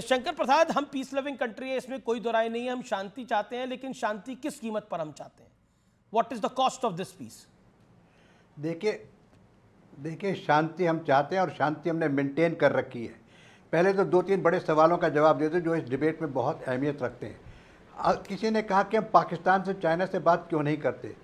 शंकर प्रसाद हम peace loving country है इसमें कोई दोराय नहीं है हम शांति चाहते हैं लेकिन शांति किस कीमत पर हम चाहते हैं what is the cost of this peace देखिए देखिए शांति हम चाहते हैं और शांति हमने मेंटेन कर रखी है पहले तो दो तीन बड़े सवालों का जवाब देते जो इस डिबेट में बहुत अहमियत रखते हैं किसी ने कहा कि हम पाकिस्तान से चाइना से बात क्यों नहीं करते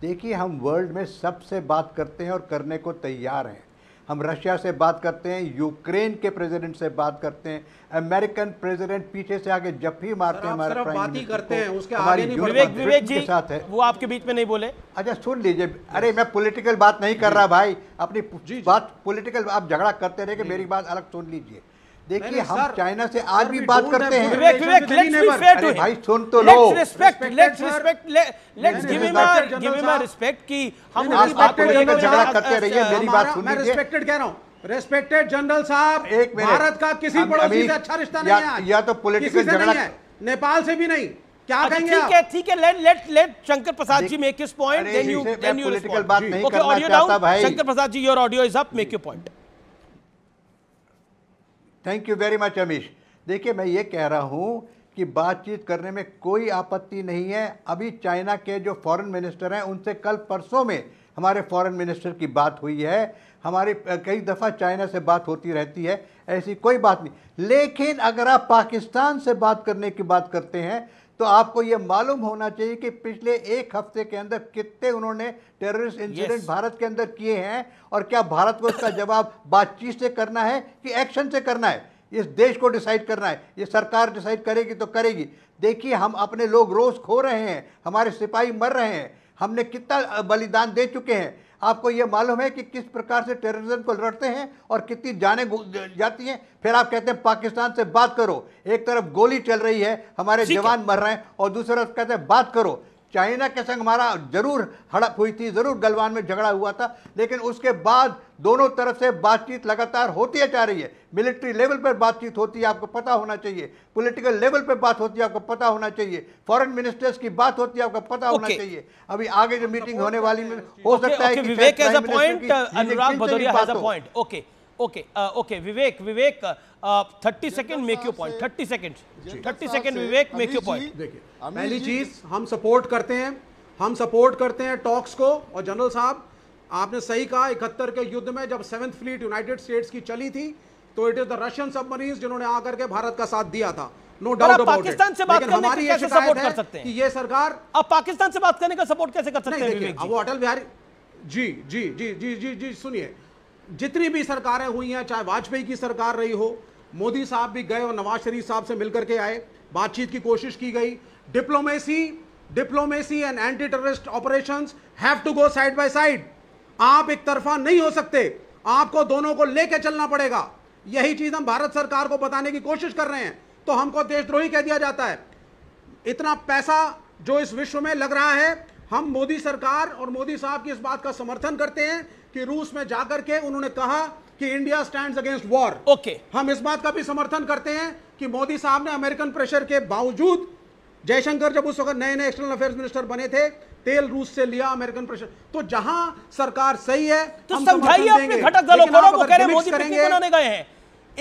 देखिए हम वर्ल्ड में सबसे बात करते हैं और करने को तैयार हैं हम रशिया से बात करते हैं यूक्रेन के प्रेसिडेंट से बात करते हैं अमेरिकन प्रेसिडेंट पीछे से आगे भी मारते हैं हमारे प्राइम मिनिस्टर करते हैं उसके विवेक विवेक जी के साथ है वो आपके बीच में नहीं बोले अच्छा सुन लीजिए अरे मैं पॉलिटिकल बात नहीं कर रहा भाई अपनी बात पॉलिटिकल आप झगड़ा करते रहे मेरी बात अलग सुन लीजिए देखिए हम चाइना से आज भी बात करते हैं भाई सुन तो लो रिस्पेक्ट लेट्स रिस्पेक्ट लेट्स हम झगड़ा करते रहिए मेरी बात सुन रिस्पेक्टेड कह रहा हूँ रेस्पेक्टेड जनरल साहब एक भारत का किसी पड़ोसी से अच्छा रिश्ता नहीं है या तो पॉलिटिकल झगड़ा नेपाल से भी नहीं क्या अच्छा, कहेंगे ठीक है ठीक है let let let Shankar Prasad ji make his point then you then you political बात नहीं करना चाहता भाई Shankar Prasad ji your audio is up make your point thank you very much Amish देखिए मैं ये कह रहा हूँ कि बातचीत करने में कोई आपत्ति नहीं है अभी चाइना के जो फॉरेन मिनिस्टर हैं उनसे कल परसों में हमारे फॉरेन मिनिस्टर की बात हुई है हमारी कई दफ़ा चाइना से बात होती रहती है ऐसी कोई बात नहीं लेकिन अगर आप पाकिस्तान से बात करने की बात करते हैं तो आपको ये मालूम होना चाहिए कि पिछले एक हफ्ते के अंदर कितने उन्होंने टेररिस्ट इंसिडेंट भारत के अंदर किए हैं और क्या भारत को इसका जवाब बातचीत से करना है कि एक्शन से करना है इस देश को डिसाइड करना है ये सरकार डिसाइड करेगी तो करेगी देखिए हम अपने लोग रोज़ खो रहे हैं हमारे सिपाही मर रहे हैं हमने कितना बलिदान दे चुके हैं आपको ये मालूम है कि किस प्रकार से टेररिज्म को लड़ते हैं और कितनी जाने जाती हैं फिर आप कहते हैं पाकिस्तान से बात करो एक तरफ गोली चल रही है हमारे जवान मर रहे हैं और दूसरी तरफ कहते हैं बात करो चाइना के संग हमारा जरूर हड़प हुई थी जरूर गलवान में झगड़ा हुआ था लेकिन उसके बाद दोनों तरफ से बातचीत लगातार होती है जा रही है मिलिट्री लेवल पर बातचीत होती है आपको पता होना चाहिए पॉलिटिकल लेवल पर बात होती है आपको पता होना चाहिए फॉरेन मिनिस्टर्स की बात होती है आपको पता होना चाहिए अभी आगे जो अच्छा, मीटिंग होने अच्छा वाली हो सकता है okay okay Vivek Vivek thirty second make you point thirty second thirty second Vivek make you point देखिए पहली चीज हम सपोर्ट करते हैं हम सपोर्ट करते हैं टॉक्स को और जनरल साहब आपने सही कहा इकहत्तर के युद्ध में जब सेवन्थ फ्लीट यूनाइटेड स्टेट्स की चली थी तो it is the Russian submarine जिन्होंने आकर के भारत का साथ दिया था नो डाउट पाकिस्तान से बात करने का कैसे सपोर्ट कर सकते हैं कि ये सरकार अब पाकिस्तान से बात करने का सपोर्ट कैसे कर सकते हैं वो अटल बिहारी जी जी जी जी जी जी सुनिए जितनी भी सरकारें हुई हैं चाहे वाजपेयी की सरकार रही हो मोदी साहब भी गए और नवाज शरीफ साहब से मिलकर के आए बातचीत की कोशिश की गई diplomacy diplomacy and anti terrorist operation have to go side by side आप एक तरफा नहीं हो सकते आपको दोनों को लेके चलना पड़ेगा यही चीज हम भारत सरकार को बताने की कोशिश कर रहे हैं तो हमको देशद्रोही कह दिया जाता है इतना पैसा जो इस विश्व में लग रहा है हम मोदी सरकार और मोदी साहब की इस बात का समर्थन करते हैं कि रूस में जाकर के उन्होंने कहा कि India stands against war okay हम इस बात का भी समर्थन करते हैं कि मोदी साहब ने अमेरिकन प्रेशर के बावजूद जयशंकर जब उस वक्त नए नए एक्सटर्नल अफेयर्स मिनिस्टर बने थे तेल रूस से लिया अमेरिकन प्रेशर तो जहां सरकार सही है तो समझाइए अपने घटक दलों को वो कह रहे हैं मोदी पिकनिक बनाने गए हैं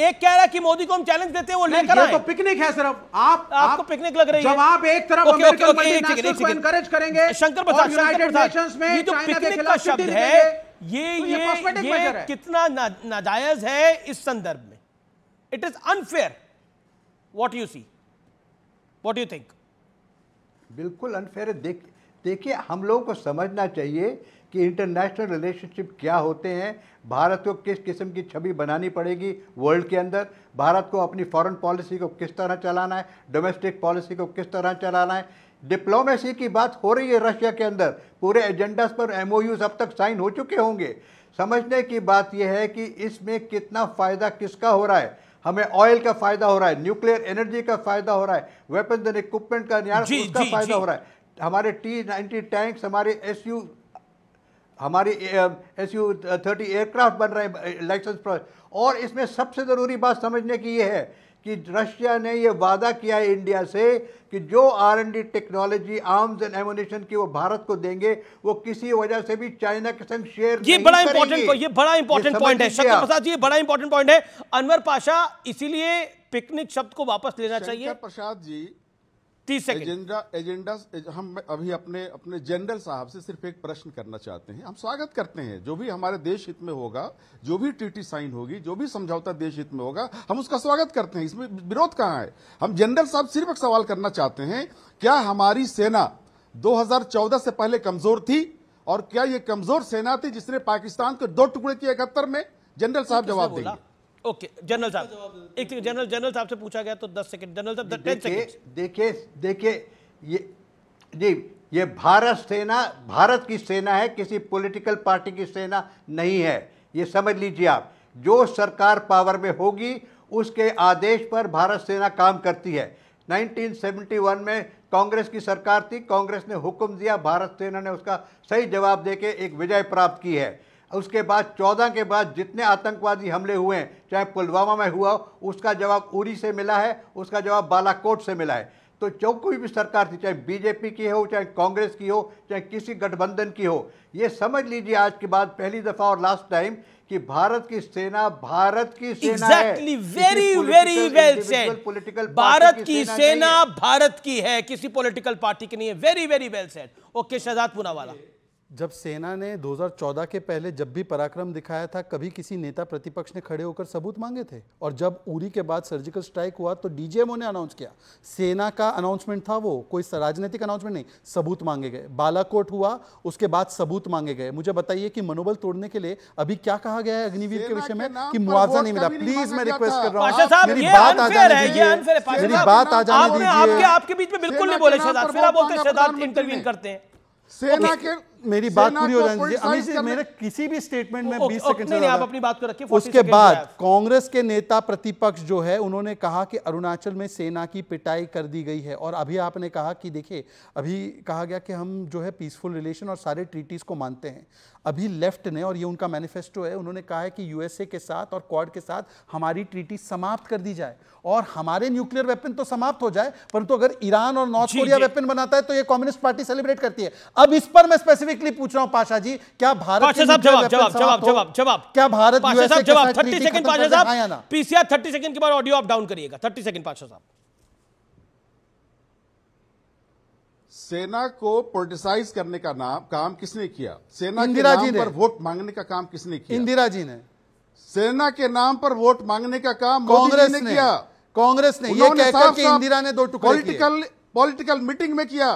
एक कह रहा है कि मोदी को हम चैलेंज देते हैं वो लेकर आए तो पिकनिक है सिर्फ आप आपको पिकनिक लग रही है जब आप एक तरफ अमेरिकन ओके, को एनकरेज करेंगे शंकर प्रसाद यूनाइटेड नेशंस में ये जो पिकनिक का शब्द है ये तो ये, ये, ये कितना ना, नाजायज है इस संदर्भ में it is unfair what you see what you think बिल्कुल अनफेयर देख देखिए हम लोगों को समझना चाहिए कि इंटरनेशनल रिलेशनशिप क्या होते हैं भारत को किस किस्म की छवि बनानी पड़ेगी वर्ल्ड के अंदर भारत को अपनी फॉरेन पॉलिसी को किस तरह चलाना है डोमेस्टिक पॉलिसी को किस तरह चलाना है डिप्लोमेसी की बात हो रही है रशिया के अंदर पूरे एजेंडास पर एम अब तक साइन हो चुके होंगे समझने की बात यह है कि इसमें कितना फ़ायदा किसका हो रहा है हमें ऑयल का फायदा हो रहा है न्यूक्लियर एनर्जी का फायदा हो रहा है वेपन एंड इक्विपमेंट का न्याय उसका फायदा हो रहा है हमारे टी नाइन्टी टैंक्स हमारे एस यू हमारी एस यू थर्टी एयरक्राफ्ट बन रहे हैं लाइसेंस और इसमें सबसे ज़रूरी बात समझने की ये है कि रशिया ने ये वादा किया है इंडिया से कि जो R N D technology arms and ammunition की वो भारत को देंगे वो किसी वजह से भी चाइना के संग शेयर ये बड़ा इंपॉर्टेंट ये बड़ा इंपॉर्टेंट पॉइंट है शक्ति प्रसाद जी ये बड़ा इंपॉर्टेंट पॉइंट है अनवर पाशा इसीलिए पिकनिक शब्द को वापस लेना चाहिए प्रसाद जी तीस एजेंडा एजेंडा हम अभी अपने अपने जनरल साहब से सिर्फ एक प्रश्न करना चाहते हैं हम स्वागत करते हैं जो भी हमारे देश हित में होगा जो भी ट्रीटी साइन होगी जो भी समझौता देश हित में होगा हम उसका स्वागत करते हैं इसमें विरोध कहाँ है हम जनरल साहब सिर्फ एक सवाल करना चाहते हैं क्या हमारी सेना दो से पहले कमजोर थी और क्या ये कमजोर सेना थी जिसने पाकिस्तान को दो टुकड़े किए इकहत्तर में जनरल साहब जवाब देंगे ओके जनरल साहब एक सेकंड जनरल जनरल साहब से पूछा गया तो दस सेकंड जनरल साहब टेन सेकंड देखिए देखिए ये जी ये भारत सेना भारत की सेना है किसी पॉलिटिकल पार्टी की सेना नहीं है ये समझ लीजिए आप जो सरकार पावर में होगी उसके आदेश पर भारत सेना काम करती है 1971 में कांग्रेस की सरकार थी कांग्रेस ने हुक्म दिया भारत सेना ने उसका सही जवाब देके एक विजय प्राप्त की है उसके बाद चौदह के बाद जितने आतंकवादी हमले हुए हैं चाहे पुलवामा में हुआ उसका जवाब उरी से मिला है उसका जवाब बालाकोट से मिला है तो जो कोई भी सरकार थी चाहे बीजेपी की हो चाहे कांग्रेस की हो चाहे किसी गठबंधन की हो ये समझ लीजिए आज के बाद पहली दफा और लास्ट टाइम कि भारत की सेना भारत की सेना exactly, very very well said political Bharat की सेना भारत की है किसी पॉलिटिकल पार्टी की नहीं है very very well said okay Shehzad Poonawalla जब सेना ने 2014 के पहले जब भी पराक्रम दिखाया था कभी किसी नेता प्रतिपक्ष ने खड़े होकर सबूत मांगे थे और जब उरी के बाद सर्जिकल स्ट्राइक हुआ तो डीजीएमओ ने अनाउंस किया सेना का अनाउंसमेंट था वो कोई राजनीतिक अनाउंसमेंट नहीं सबूत मांगे गए बालाकोट हुआ उसके बाद सबूत मांगे गए मुझे बताइए कि मनोबल तोड़ने के लिए अभी क्या कहा गया है अग्निवीर के विषय में कि मुआवजा नहीं मिला प्लीज मैं रिक्वेस्ट कर रहा हूँ मेरी बात आ जाने दीजिए मेरी बात आ जाने दीजिए आपके बीच में बिल्कुल नहीं बोले तो करते हैं सेना के मेरी बात पूरी हो जानी चाहिए मेरे किसी भी स्टेटमेंट में 20 सेकंड नहीं आप अपनी बात को रखिए उसके बाद कांग्रेस के नेता प्रतिपक्ष जो है उन्होंने कहा कि अरुणाचल में सेना की पिटाई कर दी गई है और अभी आपने कहा कि देखिए अभी कहा गया कि हम जो है पीसफुल रिलेशन और सारे ट्रीटीज़ को मानते हैं अभी लेफ्ट ने और ये उनका मैनिफेस्टो है उन्होंने कहा है कि यूएसए के साथ और क्वाड के साथ हमारी ट्रीटी समाप्त कर दी जाए और हमारे न्यूक्लियर वेपन तो समाप्त हो जाए परंतु अगर ईरान और नॉर्थ कोरिया वेपन बनाता है तो ये कम्युनिस्ट पार्टी सेलिब्रेट करती है अब इस पर मैं स्पेसिफिक स्पेसिफिकली पूछ रहा हूं पाशा जी क्या भारत पाशा साहब जवाब जवाब जवाब जवाब जवाब क्या भारत साहब जवाब थर्टी सेकंड पाशा साहब पीसीआर थर्टी सेकंड के बाद ऑडियो आप डाउन करिएगा थर्टी सेकंड पाशा साहब सेना को पोलिटिसाइज करने का नाम काम किसने किया सेना इंदिरा जी पर वोट मांगने का काम किसने किया इंदिरा जी ने सेना के नाम पर वोट मांगने का काम कांग्रेस ने किया कांग्रेस ने यह कहकर कि इंदिरा ने दो टुकड़े पॉलिटिकल पॉलिटिकल मीटिंग में किया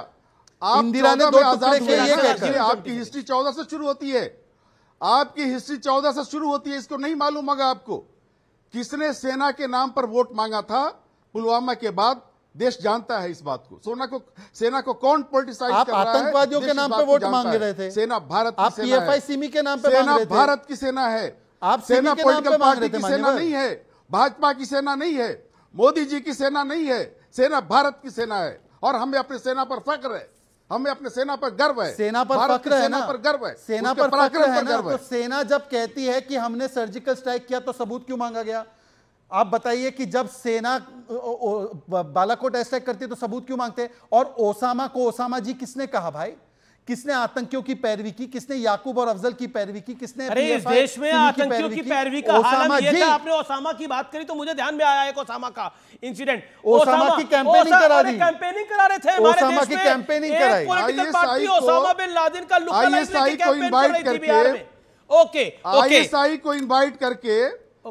इंदिरा ने दो आजाद ये आपकी हिस्ट्री चौदह से शुरू होती है आपकी हिस्ट्री चौदह से शुरू होती है इसको नहीं मालूम होगा आपको किसने सेना के नाम पर वोट मांगा था पुलवामा के बाद देश जानता है इस बात को सोना को सेना को कौन पोलिटिसाइज आप आतंकवादियों के नाम पर वोट मांग रहे थे सेना भारत आप पीएफआईसीमी के नाम पर सेना भारत की सेना है आप सेना पोलिटिकल पार्टी की सेना नहीं है भाजपा की सेना नहीं है मोदी जी की सेना नहीं है सेना भारत की सेना है और हमें अपनी सेना पर फख्र है हमें अपने सेना पर गर्व है सेना पर फक्र है ना पर गर्व है सेना पर फक्र है ना तो सेना जब कहती है कि हमने सर्जिकल स्ट्राइक किया तो सबूत क्यों मांगा गया आप बताइए कि जब सेना बालाकोट अटैक करती है तो सबूत क्यों मांगते और ओसामा को ओसामा जी किसने कहा भाई किसने आतंकियों की पैरवी की किसने याकूब और अफजल की पैरवी की किसने अरे इस देश में आतंकियों की पैरवी का ओसामा ये था आपने ओसामा की बात करी तो मुझे ध्यान में आया एक ओसामा का इंसिडेंट ओसामा की कैंपेनिंग करा दी कैंपेनिंग करा रहे थे ओसामा की कैंपेनिंग कराई political party Osama bin Laden का लुक आईएसआई को इनवाइट करके ओके ओके आईएसआई को इनवाइट करके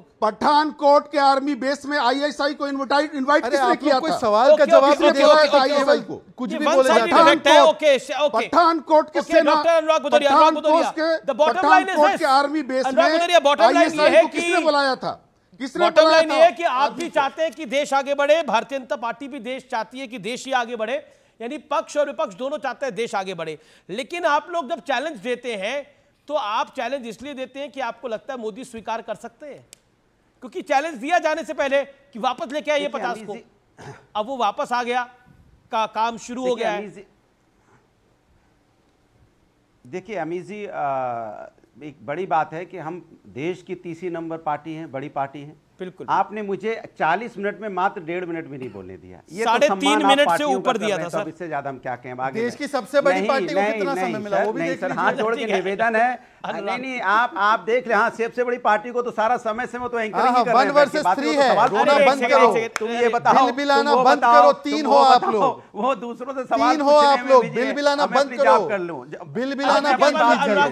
पठानकोट के आर्मी बेस में आईएसआई को इनवाइट इनवाइट किसने किया था सवाल का जवाब नहीं आईएसआई को कुछ भी बोले पठानकोट पठानकोट के पठानकोट के आर्मी बेस में आईएसआई को किसने बुलाया था बॉटम लाइन ये है कि आप भी चाहते हैं कि देश आगे बढ़े भारतीय जनता पार्टी भी देश चाहती है कि देश ही आगे बढ़े यानी पक्ष और विपक्ष दोनों चाहते हैं देश आगे बढ़े लेकिन आप लोग जब चैलेंज देते हैं तो आप चैलेंज इसलिए देते हैं कि आपको लगता है मोदी स्वीकार कर सकते हैं क्योंकि चैलेंज दिया जाने से पहले कि वापस लेके आइए पचास को अब वो वापस आ गया का काम शुरू हो गया है देखिए अमीर जी एक बड़ी बात है कि हम देश की तीसरी नंबर पार्टी हैं बड़ी पार्टी हैं बिल्कुल आपने मुझे 40 मिनट में मात्र डेढ़ मिनट भी नहीं बोलने दिया ये तो साढ़े तो तीन मिनट से ऊपर दिया था तो सर इससे ज्यादा हम क्या कहें आगे देश की सबसे बड़ी पार्टी को कितना समय मिला वो भी देख सर हाथ जोड़ के निवेदन है नहीं नहीं आप आप देख ले हाँ सबसे बड़ी पार्टी को तो सारा समय से वो तो एंकर हाँ, हाँ, ही कर रहे हैं वर्सेस 3 है रोना बंद करो तुम ये बताओ बिल बिलाना बंद करो तीन हो आप लोग वो दूसरों से सवाल हो आप लोग बिल बिलाना बंद करो कर लूं बिल बिलाना बंद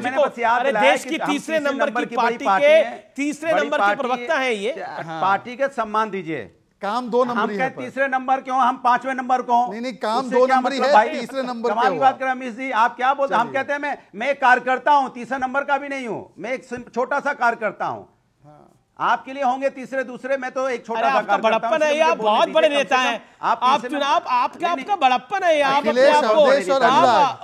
कीजिए अरे देश की तीसरे नंबर की पार्टी के तीसरे नंबर के प्रवक्ता है ये हाँ। पार्टी के सम्मान दीजिए काम दो नंबर हम तीसरे नंबर क्यों हम पांचवें नंबर को नहीं नहीं काम दो नंबर मतलब है तीसरे नंबर की बात करें अमीश जी आप क्या बोलते हम कहते हैं मैं मैं कार्यकर्ता हूं तीसरे नंबर का भी नहीं हूं मैं एक छोटा सा कार्यकर्ता हूं आपके लिए होंगे तीसरे दूसरे मैं तो एक छोटा आपका बड़प्पन है आप बहुत बड़े नेता हैं आप आप चुनाव आपके आपका बड़प्पन है आप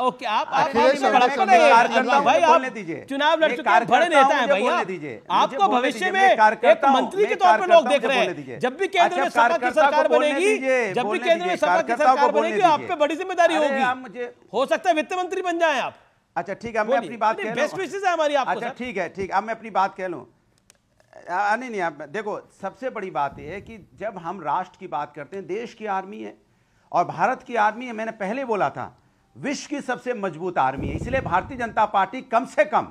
ओके आप बड़प्पन है भाई आप चुनाव लड़ चुके बड़े नेता हैं भैया आपको भविष्य में एक मंत्री के तौर पर लोग देख रहे हैं जब भी केंद्र अच्छा, में सपा की सरकार बनेगी जब भी केंद्र में सपा की सरकार बनेगी आप पे बड़ी जिम्मेदारी होगी हो सकता है वित्त मंत्री बन जाए आप अच्छा ठीक है मैं अपनी बात कह लूं बेस्ट विशेष है हमारी आपको अच्छा ठीक है ठीक अब मैं अपनी बात कह लूं नहीं नहीं आप देखो सबसे बड़ी बात यह है कि जब हम राष्ट्र की बात करते हैं देश की आर्मी है और भारत की आर्मी है मैंने पहले बोला था विश्व की सबसे मजबूत आर्मी है इसलिए भारतीय जनता पार्टी कम से कम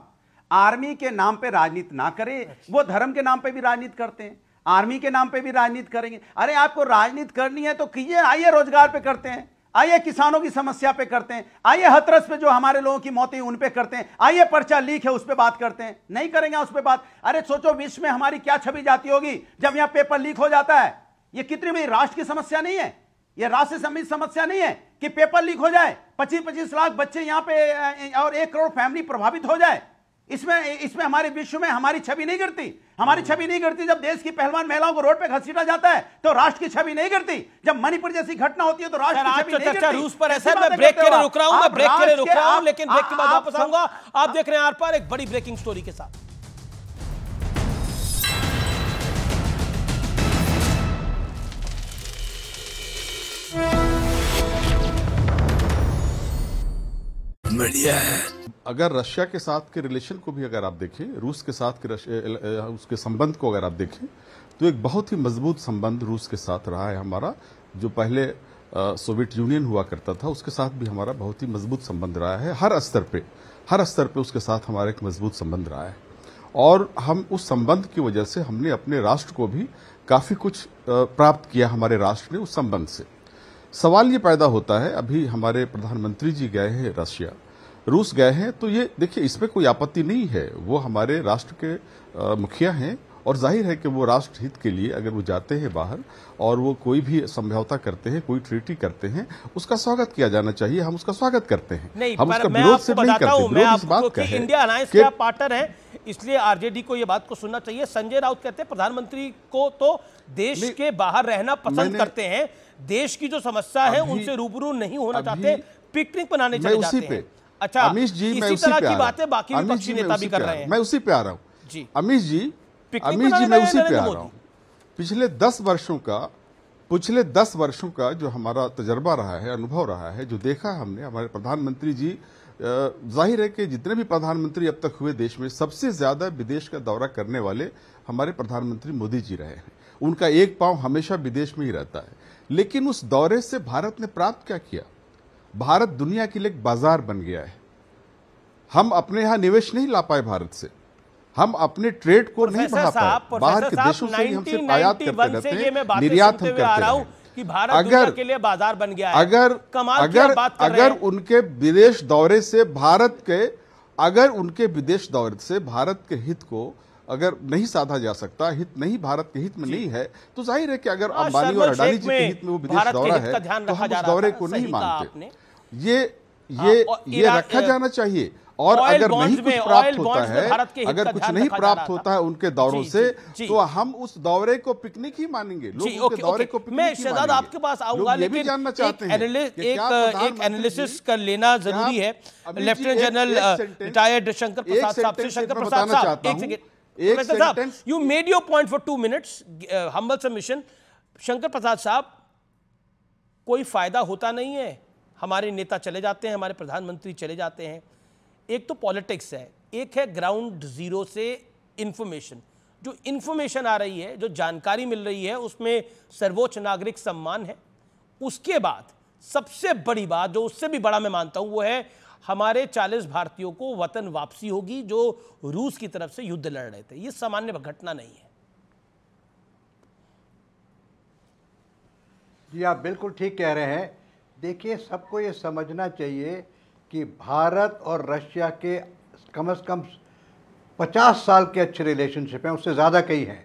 आर्मी के नाम पे राजनीति ना करे अच्छा। वो धर्म के नाम पे भी राजनीति करते हैं आर्मी के नाम पे भी राजनीति करेंगे अरे आपको राजनीति करनी है तो कीजिए आइए रोजगार पे करते हैं आइए किसानों की समस्या पे करते हैं आइए हथरस पे जो हमारे लोगों की मौतें उन पे करते हैं आइए पर्चा लीक है उस पर बात करते हैं नहीं करेंगे उस पर बात अरे सोचो विश्व में हमारी क्या छवि जाती होगी जब यहां पेपर लीक हो जाता है ये कितनी बड़ी राष्ट्र की समस्या नहीं है ये राष्ट्र संबंधित समस्या नहीं है कि पेपर लीक हो जाए पच्चीस पच्चीस लाख बच्चे यहां पे और एक करोड़ फैमिली प्रभावित हो जाए इसमें इसमें हमारे विश्व में हमारी छवि नहीं करती हमारी हाँ। छवि नहीं करती जब देश की पहलवान महिलाओं को रोड पे घसीटा जाता है तो राष्ट्र की छवि नहीं करती जब मणिपुर जैसी घटना होती है तो राष्ट्र की छवि तो नहीं रूस पर ऐसा मैं ब्रेक के लिए रुक रहा हूं मैं ब्रेक के लिए रुक रहा हूं लेकिन ब्रेक के बाद वापस आऊंगा आप देख रहे हैं आर पार एक बड़ी ब्रेकिंग स्टोरी के साथ बढ़िया है अगर रशिया के साथ के रिलेशन को भी अगर आप देखें रूस के साथ के उसके संबंध को अगर आप देखें तो एक बहुत ही मजबूत संबंध रूस के साथ रहा है हमारा जो पहले सोवियत यूनियन हुआ करता था उसके साथ भी हमारा बहुत ही मजबूत संबंध रहा है हर स्तर पे हर स्तर पे उसके साथ हमारा एक मजबूत संबंध रहा है और हम उस संबंध की वजह से हमने अपने राष्ट्र को भी काफ़ी कुछ प्राप्त किया हमारे राष्ट्र ने उस संबंध से सवाल ये पैदा होता है अभी हमारे प्रधानमंत्री जी गए हैं रशिया रूस गए हैं तो ये देखिए इस पर कोई आपत्ति नहीं है वो हमारे राष्ट्र के मुखिया हैं और जाहिर है कि वो राष्ट्र हित के लिए अगर वो जाते हैं बाहर और वो कोई भी समझौता करते हैं कोई ट्रीटी करते हैं उसका स्वागत किया जाना चाहिए हम उसका स्वागत करते हैं नहीं, हम उसका विरोध से नहीं करते मैं इस बात इंडिया अलायंस का पार्टनर है इसलिए आरजेडी को ये बात को सुनना चाहिए संजय राउत कहते हैं प्रधानमंत्री को तो देश के बाहर रहना पसंद करते हैं देश की जो समस्या है उनसे रूबरू नहीं होना चाहते पिकनिक बनाने चाहिए अच्छा अमीश जी मैं उसी तरह की बातें बाकी विपक्षी नेता भी कर रहे हैं मैं उसी पे आ रहा हूँ अमीश जी अमीश जी मैं उसी पे आ रहा हूँ पिछले दस वर्षों का पिछले दस वर्षों का जो हमारा तजर्बा रहा है अनुभव रहा है जो देखा हमने हमारे प्रधानमंत्री जी जाहिर है कि जितने भी प्रधानमंत्री अब तक हुए देश में सबसे ज्यादा विदेश का दौरा करने वाले हमारे प्रधानमंत्री मोदी जी रहे हैं उनका एक पांव हमेशा विदेश में ही रहता है लेकिन उस दौरे से भारत ने प्राप्त क्या किया भारत दुनिया के लिए एक बाजार बन गया है हम अपने यहां निवेश नहीं ला पाए भारत से हम अपने ट्रेड को नहीं बढ़ा पाए बाहर के देशों से ही हमसे आयात करते रहते हैं निर्यात हम करते हैं कि भारत अगर के लिए बाजार बन गया है। अगर कमाल अगर बात कर अगर रहे उनके विदेश दौरे से भारत के अगर उनके विदेश दौरे से भारत के हित को अगर नहीं साधा जा सकता हित नहीं भारत के हित में नहीं है तो जाहिर है कि अगर हाँ, अंबानी और अडानी जी के हित में वो विदेश दौरा है तो हम उस दौरे को नहीं मानते ये हाँ, ये ये रखा जाना चाहिए और अगर नहीं कुछ प्राप्त होता है अगर कुछ नहीं प्राप्त होता है उनके दौरों से तो हम उस दौरे को पिकनिक ही मानेंगे लोग मैं आपके पास आऊंगा लेकिन जानना चाहते हैं एक एनालिसिस कर लेना जरूरी है lieutenant general retired Shankar Prasad साहब से शंकर प्रसाद साहब एक second you made your point for two minutes humble submission Shankar Prasad साहब कोई फायदा होता नहीं है हमारे नेता चले जाते हैं हमारे प्रधानमंत्री चले जाते हैं एक तो पॉलिटिक्स है एक है ग्राउंड ज़ीरो से इन्फॉर्मेशन जो इन्फॉर्मेशन आ रही है जो जानकारी मिल रही है उसमें सर्वोच्च नागरिक सम्मान है उसके बाद सबसे बड़ी बात जो उससे भी बड़ा मैं मानता हूँ वो है हमारे 40 भारतीयों को वतन वापसी होगी जो रूस की तरफ से युद्ध लड़ रहे थे ये सामान्य घटना नहीं है जी आप बिल्कुल ठीक कह रहे हैं देखिए सबको ये समझना चाहिए कि भारत और रशिया के कम से कम 50 साल के अच्छे रिलेशनशिप हैं उससे ज़्यादा कई हैं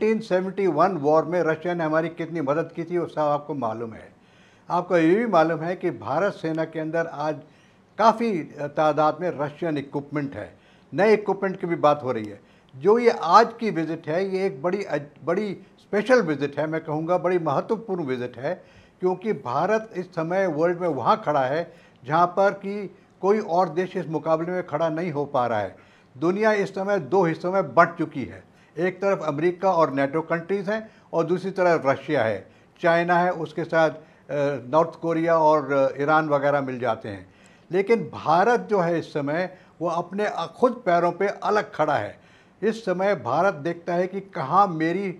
1971 वॉर में रशिया ने हमारी कितनी मदद की थी वो सब आपको मालूम है आपको ये भी मालूम है कि भारत सेना के अंदर आज काफ़ी तादाद में रशियन इक्विपमेंट है नए इक्विपमेंट की भी बात हो रही है जो ये आज की विज़िट है ये एक बड़ी बड़ी स्पेशल विज़िट है मैं कहूँगा बड़ी महत्वपूर्ण विज़िट है क्योंकि भारत इस समय वर्ल्ड में वहाँ खड़ा है जहाँ पर कि कोई और देश इस मुकाबले में खड़ा नहीं हो पा रहा है दुनिया इस समय दो हिस्सों में बट चुकी है एक तरफ अमेरिका और नेटो कंट्रीज़ हैं और दूसरी तरफ रशिया है चाइना है उसके साथ नॉर्थ कोरिया और ईरान वगैरह मिल जाते हैं लेकिन भारत जो है इस समय वो अपने खुद पैरों पे अलग खड़ा है इस समय भारत देखता है कि कहाँ मेरी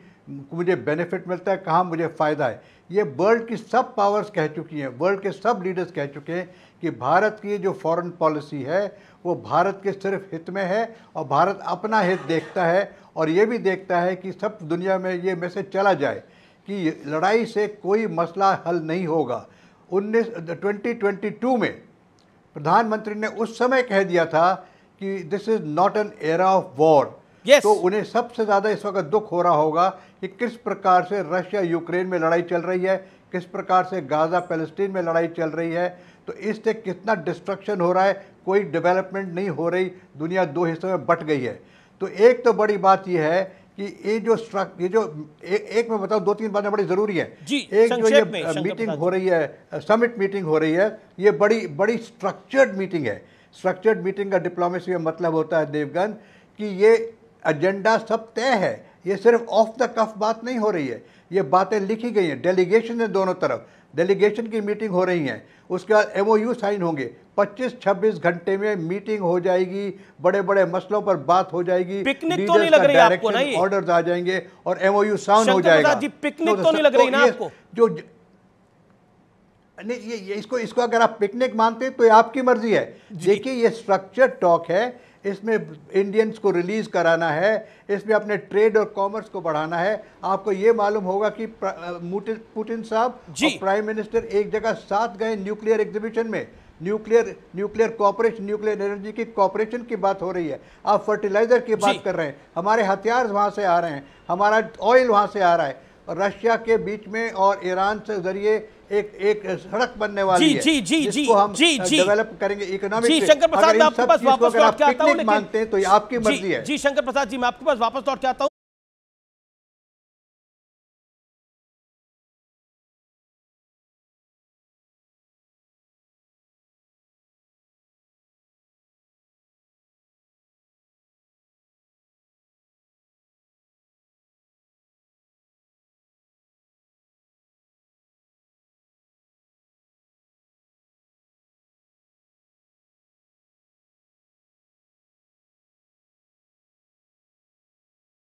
मुझे बेनिफिट मिलता है कहाँ मुझे फ़ायदा है ये वर्ल्ड की सब पावर्स कह चुकी हैं वर्ल्ड के सब लीडर्स कह चुके हैं कि भारत की जो फॉरेन पॉलिसी है वो भारत के सिर्फ हित में है और भारत अपना हित देखता है और ये भी देखता है कि सब दुनिया में ये मैसेज चला जाए कि लड़ाई से कोई मसला हल नहीं होगा उन्नीस ट्वेंटी ट्वेंटी टू में प्रधानमंत्री ने उस समय कह दिया था कि this is not an era of war तो उन्हें सबसे ज़्यादा इस वक्त दुख हो रहा होगा कि किस प्रकार से रशिया यूक्रेन में लड़ाई चल रही है किस प्रकार से गाज़ा पैलेस्टीन में लड़ाई चल रही है तो इससे कितना डिस्ट्रक्शन हो रहा है कोई डेवलपमेंट नहीं हो रही दुनिया दो हिस्सों में बट गई है तो एक तो बड़ी बात यह है कि ये जो स्ट्रक ये जो ए, एक मैं बताऊं दो तीन बातें बड़ी ज़रूरी है एक जो ये मीटिंग हो रही है समिट मीटिंग हो रही है ये बड़ी बड़ी स्ट्रक्चर्ड मीटिंग है स्ट्रक्चर्ड मीटिंग का डिप्लोमेसी में मतलब होता है देवगन कि ये एजेंडा सब तय है ये सिर्फ ऑफ द कफ बात नहीं हो रही है ये बातें लिखी गई हैं डेलीगेशन है दोनों तरफ डेलीगेशन की मीटिंग हो रही है उसके बाद एम साइन होंगे 25-26 घंटे में मीटिंग हो जाएगी बड़े बड़े मसलों पर बात हो जाएगी पिकनिक तो नहीं लग रही आपको नहीं ऑर्डर्स आ जाएंगे और यू साउंड हो जाएगा जी पिकनिक तो, तो नहीं लग रही ना तो आपको जो नहीं ये, ये इसको इसको अगर आप पिकनिक मानते हैं तो आपकी मर्जी है देखिए ये स्ट्रक्चर टॉक है इसमें इंडियंस को रिलीज़ कराना है इसमें अपने ट्रेड और कॉमर्स को बढ़ाना है आपको ये मालूम होगा कि पुटिन साहब और प्राइम मिनिस्टर एक जगह साथ गए न्यूक्लियर एग्जीबिशन में nuclear nuclear cooperation nuclear energy की कॉपरेशन की बात हो रही है आप फर्टिलाइज़र की बात कर रहे हैं हमारे हथियार वहाँ से आ रहे हैं हमारा ऑयल वहाँ से आ रहा है रशिया के बीच में और ईरान से जरिए एक एक सड़क बनने वाली जी, है जी, जी, जिसको हम जी, जी, डेवलप करेंगे इकोनॉमिक जी शंकर प्रसाद आपके पास वापस लौट के आता हूँ मानते हैं तो ये आपकी मर्जी है जी शंकर प्रसाद जी मैं आपके पास वापस लौट के आता हूँ